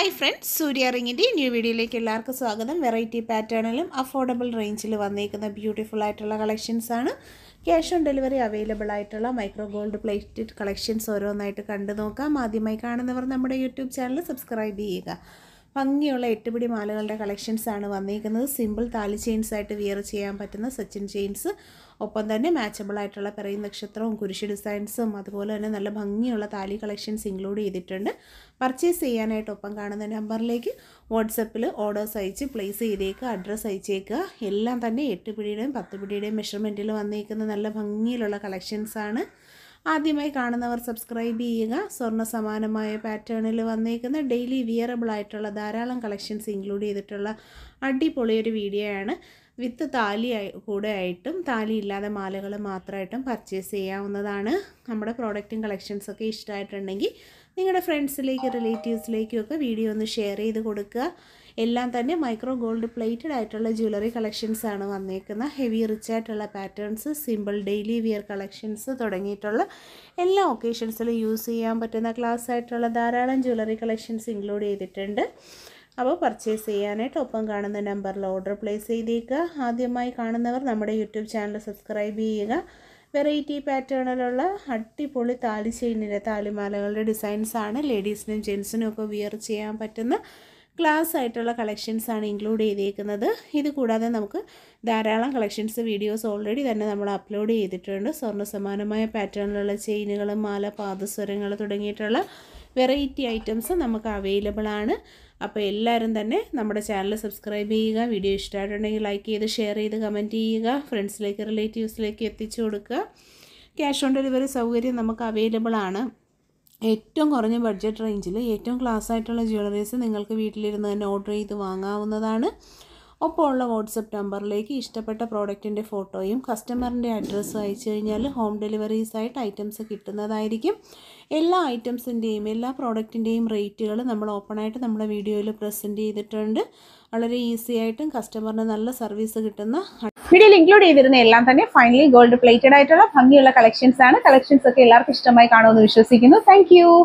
hi friends Surya റിങ്ങിൻ്റെ new വീഡിയോയിലേക്ക് എല്ലാവർക്കും സ്വാഗതം വെറൈറ്റി പാറ്റേണിലും അഫോർഡബിൾ റേഞ്ചിൽ വന്നേക്കുന്ന ബ്യൂട്ടിഫുൾ ആയിട്ടുള്ള കളക്ഷൻസാണ് ക്യാഷ് ഓൺ ഡെലിവറി അവൈലബിൾ ആയിട്ടുള്ള മൈക്രോ ഗോൾഡ് പ്ലേറ്റഡ് കളക്ഷൻസ് ഓരോന്നായിട്ട് കണ്ടു നോക്കാം ആദ്യമായി കാണുന്നവർ നമ്മുടെ യൂട്യൂബ് ചാനൽ സബ്സ്ക്രൈബ് ചെയ്യുക ഭംഗിയുള്ള എട്ടുപിടി മാലകളുടെ കളക്ഷൻസാണ് വന്നിരിക്കുന്നത് സിമ്പിൾ താലി ചെയിൻസ് ആയിട്ട് വിയർ ചെയ്യാൻ പറ്റുന്ന സച്ചിൻ ചെയിൻസ് ഒപ്പം തന്നെ മാച്ചബിൾ ആയിട്ടുള്ള പിറയും നക്ഷത്രവും കുരിശ് ഡിസൈൻസും അതുപോലെ തന്നെ നല്ല ഭംഗിയുള്ള താലി കളക്ഷൻസ് ഇൻക്ലൂഡ് ചെയ്തിട്ടുണ്ട് പർച്ചേസ് ചെയ്യാനായിട്ട് ഒപ്പം കാണുന്ന നമ്പറിലേക്ക് വാട്സപ്പിൽ ഓർഡേഴ്സ് അയച്ച് പ്ലേസ് ചെയ്തേക്കുക അഡ്രസ്സ് അയച്ചേക്കുക എല്ലാം തന്നെ എട്ട് പിടിയുടെയും പത്ത് പിടിയുടെയും മെഷർമെൻറ്റിൽ വന്നിരിക്കുന്ന നല്ല ഭംഗിയിലുള്ള കളക്ഷൻസാണ് ആദ്യമായി കാണുന്നവർ സബ്സ്ക്രൈബ് ചെയ്യുക സ്വർണ്ണ സമാനമായ പാറ്റേണിൽ വന്നേക്കുന്ന ഡെയിലി വിയറബിൾ ആയിട്ടുള്ള ധാരാളം കളക്ഷൻസ് ഇൻക്ലൂഡ് ചെയ്തിട്ടുള്ള അടിപൊളി ഒരു വീഡിയോ ആണ് വിത്ത് താലി കൂടെ ആയിട്ടും താലി ഇല്ലാതെ മാലകൾ മാത്രമായിട്ടും പർച്ചേസ് ചെയ്യാവുന്നതാണ് നമ്മുടെ പ്രോഡക്റ്റും കളക്ഷൻസൊക്കെ ഇഷ്ടമായിട്ടുണ്ടെങ്കിൽ നിങ്ങളുടെ ഫ്രണ്ട്സിലേക്കും റിലേറ്റീവ്സിലേക്കും ഒക്കെ വീഡിയോ ഒന്ന് ഷെയർ ചെയ്ത് കൊടുക്കുക എല്ലാം തന്നെ മൈക്രോ ഗോൾഡ് പ്ലേറ്റഡ് ആയിട്ടുള്ള ജ്വല്ലറി കളക്ഷൻസ് ആണ് വന്നേക്കുന്ന ഹെവി റിച്ച് ആയിട്ടുള്ള patterns simple daily wear collections തുടങ്ങിയിട്ടുള്ള എല്ലാ ഒക്കേഷൻസിലും യൂസ് ചെയ്യാൻ പറ്റുന്ന ക്ലാസ് ആയിട്ടുള്ള ധാരാളം ജ്വല്ലറി കളക്ഷൻസ് ഇൻക്ലൂഡ് ചെയ്തിട്ടുണ്ട് അപ്പോൾ പർച്ചേസ് ചെയ്യാനായിട്ട് ഒപ്പം കാണുന്ന നമ്പറിൽ ഓർഡർ പ്ലേസ് ചെയ്തേക്കുക ആദ്യമായി കാണുന്നവർ നമ്മുടെ യൂട്യൂബ് ചാനൽ സബ്സ്ക്രൈബ് ചെയ്യുക വെറൈറ്റി പാറ്റേണിലുള്ള അടിപൊളി താലി ചെയിനിലെ താലിമാലകളുടെ ഡിസൈൻസാണ് ലേഡീസിനും ജെൻസിനും ഒക്കെ വിയർ ചെയ്യാൻ പറ്റുന്ന ക്ലാസ് ആയിട്ടുള്ള കളക്ഷൻസാണ് ഇൻക്ലൂഡ് ചെയ്തേക്കുന്നത് ഇത് കൂടാതെ നമുക്ക് ധാരാളം കളക്ഷൻസ് വീഡിയോസ് ഓൾറെഡി തന്നെ നമ്മൾ അപ്ലോഡ് ചെയ്തിട്ടുണ്ട് സ്വർണ്ണ സമാനമായ പാറ്റേണിലുള്ള ചെയിനുകൾ മാല പാദസ്വരങ്ങൾ തുടങ്ങിയിട്ടുള്ള വെറൈറ്റി ഐറ്റംസ് നമുക്ക് അവൈലബിൾ ആണ് അപ്പോൾ എല്ലാവരും തന്നെ നമ്മുടെ ചാനൽ സബ്സ്ക്രൈബ് ചെയ്യുക വീഡിയോ ഇഷ്ടമായിട്ടുണ്ടെങ്കിൽ ലൈക്ക് ചെയ്ത് ഷെയർ ചെയ്ത് കമൻറ്റ് ചെയ്യുക ഫ്രണ്ട്സിലേക്ക് റിലേറ്റീവ്സിലേക്ക് എത്തിച്ചു കൊടുക്കുക ക്യാഷ് ഓൺ ഡെലിവറി സൗകര്യം നമുക്ക് അവൈലബിൾ ആണ് ഏറ്റവും കുറഞ്ഞ ബഡ്ജറ്റ് റേഞ്ചിൽ ഏറ്റവും ക്ലാസ് ആയിട്ടുള്ള ജ്വല്ലറീസ് നിങ്ങൾക്ക് വീട്ടിലിരുന്ന് തന്നെ ഓർഡർ ചെയ്ത് വാങ്ങാവുന്നതാണ് ഒപ്പം ഉള്ള വാട്സപ്പ് നമ്പറിലേക്ക് ഇഷ്ടപ്പെട്ട പ്രോഡക്റ്റിൻ്റെ ഫോട്ടോയും കസ്റ്റമറിൻ്റെ അഡ്രസ്സും അയച്ചു കഴിഞ്ഞാൽ ഹോം ഡെലിവറീസായിട്ട് ഐറ്റംസ് കിട്ടുന്നതായിരിക്കും എല്ലാ ഐറ്റംസിൻ്റെയും എല്ലാ പ്രോഡക്റ്റിൻ്റെയും റേറ്റുകൾ നമ്മൾ ഓപ്പണായിട്ട് നമ്മുടെ വീഡിയോയിൽ പ്രസൻറ്റ് ചെയ്തിട്ടുണ്ട് വളരെ ഈസി ആയിട്ടും കസ്റ്റമറിന് നല്ല സർവീസ് കിട്ടുന്ന വീഡിയോയിൽ ഇൻക്ലൂഡ് ചെയ്തിരുന്ന എല്ലാം തന്നെ ഫൈനലി ഗോൾഡ് പ്ലേറ്റഡ് ആയിട്ടുള്ള ഭംഗിയുള്ള കളക്ഷൻസ് ആണ് കളക്ഷൻസ് ഒക്കെ എല്ലാവർക്കും ഇഷ്ടമായി കാണുമെന്ന് വിശ്വസിക്കുന്നു താങ്ക്